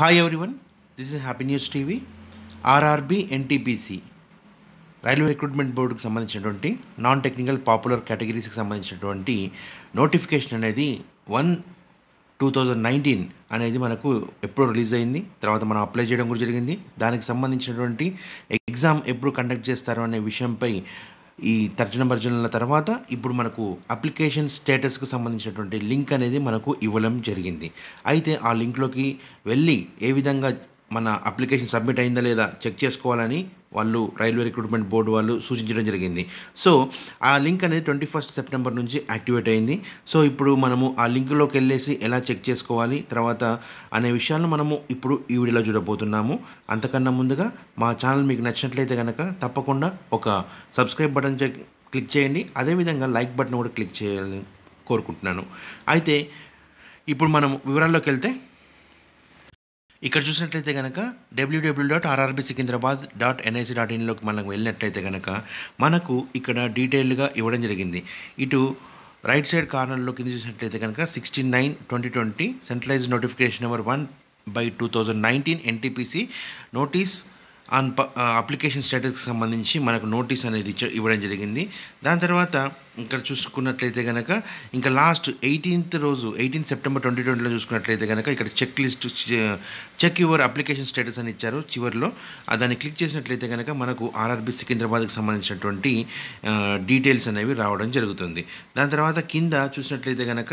hi everyone this is happy news TV RRB NTPC railway recruitment బోర్డుకి సంబంధించినటువంటి non technical popular కేటగిరీస్కి సంబంధించినటువంటి notification అనేది one two thousand nineteen అనేది మనకు ఎప్పుడు రిలీజ్ అయింది తర్వాత మనం అప్లై చేయడం కూడా జరిగింది దానికి సంబంధించినటువంటి ఎగ్జామ్ ఎప్పుడు కండక్ట్ చేస్తారు అనే విషయంపై ఈ తర్జన భర్జనల తర్వాత ఇప్పుడు మనకు అప్లికేషన్ స్టేటస్కి సంబంధించినటువంటి లింక్ అనేది మనకు ఇవ్వడం జరిగింది అయితే ఆ లింక్లోకి వెళ్ళి ఏ విధంగా మన అప్లికేషన్ సబ్మిట్ అయిందా లేదా చెక్ చేసుకోవాలని వాళ్ళు రైల్వే రిక్రూట్మెంట్ బోర్డు వాళ్ళు సూచించడం జరిగింది సో ఆ లింక్ అనేది ట్వంటీ ఫస్ట్ సెప్టెంబర్ నుంచి యాక్టివేట్ అయింది సో ఇప్పుడు మనము ఆ లింక్లోకి వెళ్ళేసి ఎలా చెక్ చేసుకోవాలి తర్వాత అనే విషయాలను మనము ఇప్పుడు ఈ వీడియోలో చూడబోతున్నాము అంతకన్నా ముందుగా మా ఛానల్ మీకు నచ్చినట్లయితే కనుక తప్పకుండా ఒక సబ్స్క్రైబ్ బటన్ క్లిక్ చేయండి అదేవిధంగా లైక్ బటన్ కూడా క్లిక్ చేయాలని కోరుకుంటున్నాను అయితే ఇప్పుడు మనం వివరాల్లోకి వెళ్తే ఇక్కడ చూసినట్లయితే కనుక డబ్ల్యూడబ్ల్యూ dot RRB Secunderabad dot NIC dot ఇన్లోకి మనం వెళ్ళినట్లయితే కనుక మనకు ఇక్కడ డీటెయిల్గా ఇవ్వడం జరిగింది ఇటు రైట్ సైడ్ కార్నర్లో కింద చూసినట్లయితే కనుక sixty nine twenty twenty centralised notification number one by two thousand nineteen NTPC notice on application స్టేటస్కి సంబంధించి మనకు నోటీస్ అనేది ఇవ్వడం జరిగింది దాని తర్వాత ఇక్కడ చూసుకున్నట్లయితే కనుక ఇంకా లాస్ట్ ఎయిటీన్త్ రోజు ఎయిటీన్త్ సెప్టెంబర్ ట్వంటీ ట్వంటీలో చూసుకున్నట్లయితే కనుక ఇక్కడ check list check your application status అని ఇచ్చారు చివరిలో దాన్ని క్లిక్ చేసినట్లయితే కనుక మనకు ఆర్ఆర్బి సికింద్రాబాద్కి సంబంధించినటువంటి డీటెయిల్స్ అనేవి రావడం జరుగుతుంది దాని తర్వాత కింద చూసినట్లయితే కనుక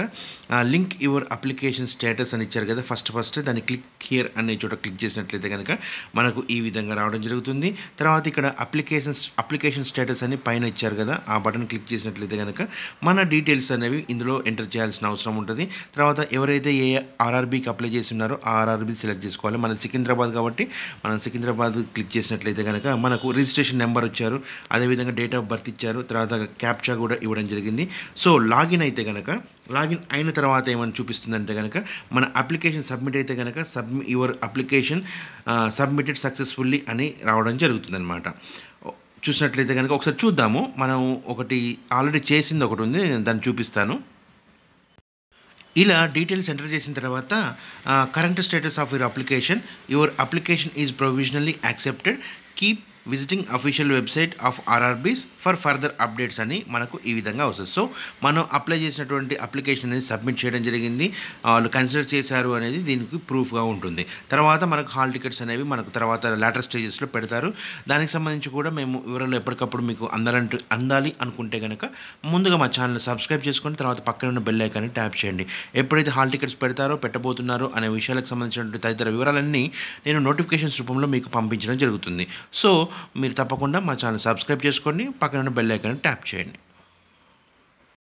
లింక్ యువర్ అప్లికేషన్ స్టేటస్ అని ఇచ్చారు కదా ఫస్ట్ ఫస్ట్ దాన్ని క్లిక్ హియర్ అనే చోట క్లిక్ చేసినట్లయితే కనుక మనకు ఈ విధంగా రావడం జరుగుతుంది తర్వాత ఇక్కడ అప్లికేషన్ అప్లికేషన్ స్టేటస్ అని పైన ఇచ్చారు కదా ఆ బటన్ క్లిక్ చేసినట్లయితే కనుక మన డీటెయిల్స్ అనేవి ఇందులో ఎంటర్ చేయాల్సిన అవసరం ఉంటుంది తర్వాత ఎవరైతే ఏ ఆర్ఆర్బీకి అప్లై చేసి ఉన్నారో ఆ ఆర్ఆర్బీ సెలెక్ట్ చేసుకోవాలి మన సికింద్రాబాద్ కాబట్టి మనం సికింద్రాబాద్ క్లిక్ చేసినట్లయితే కనుక మనకు రిజిస్ట్రేషన్ నెంబర్ వచ్చారు అదేవిధంగా డేట్ ఆఫ్ బర్త్ ఇచ్చారు తర్వాత క్యాప్చా కూడా ఇవ్వడం జరిగింది సో లాగిన్ అయితే కనుక లాగిన్ అయిన తర్వాత ఏమైనా చూపిస్తుందంటే కనుక మన అప్లికేషన్ సబ్మిట్ అయితే కనుక submit your application submitted successfully అని రావడం జరుగుతుందన్నమాట చూసినట్లయితే కనుక ఒకసారి చూద్దాము మనం ఒకటి ఆల్రెడీ చేసింది ఒకటి ఉంది నేను దాన్ని చూపిస్తాను ఇలా డీటెయిల్స్ ఎంటర్ చేసిన తర్వాత current status of your application your application is provisionally accepted keep visiting official website of RRBs for further updates అని మనకు ఈ విధంగా వస్తుంది సో మనం అప్లై చేసినటువంటి అప్లికేషన్ అనేది సబ్మిట్ చేయడం జరిగింది వాళ్ళు కన్సిడర్ చేశారు అనేది దీనికి ప్రూఫ్గా ఉంటుంది తర్వాత మనకు హాల్ టికెట్స్ అనేవి మనకు తర్వాత లాటర్ స్టేజెస్లో పెడతారు దానికి సంబంధించి కూడా మేము వివరాలు ఎప్పటికప్పుడు మీకు అందాలంటే అందాలి అనుకుంటే కనుక ముందుగా మా ఛానల్ సబ్స్క్రైబ్ చేసుకొని తర్వాత పక్కన ఉన్న బెల్ ఐకాన్ని ట్యాప్ చేయండి ఎప్పుడైతే హాల్ టికెట్స్ పెడతారో పెట్టబోతున్నారో అనే విషయాలకు సంబంధించినటువంటి తదితర వివరాలన్నీ నేను నోటిఫికేషన్స్ రూపంలో మీకు పంపించడం జరుగుతుంది సో మీరు తప్పకుండా మా ఛానల్ సబ్స్క్రైబ్ చేసుకోండి పక్కన బెల్ ఐకాన్ ట్యాప్ చేయండి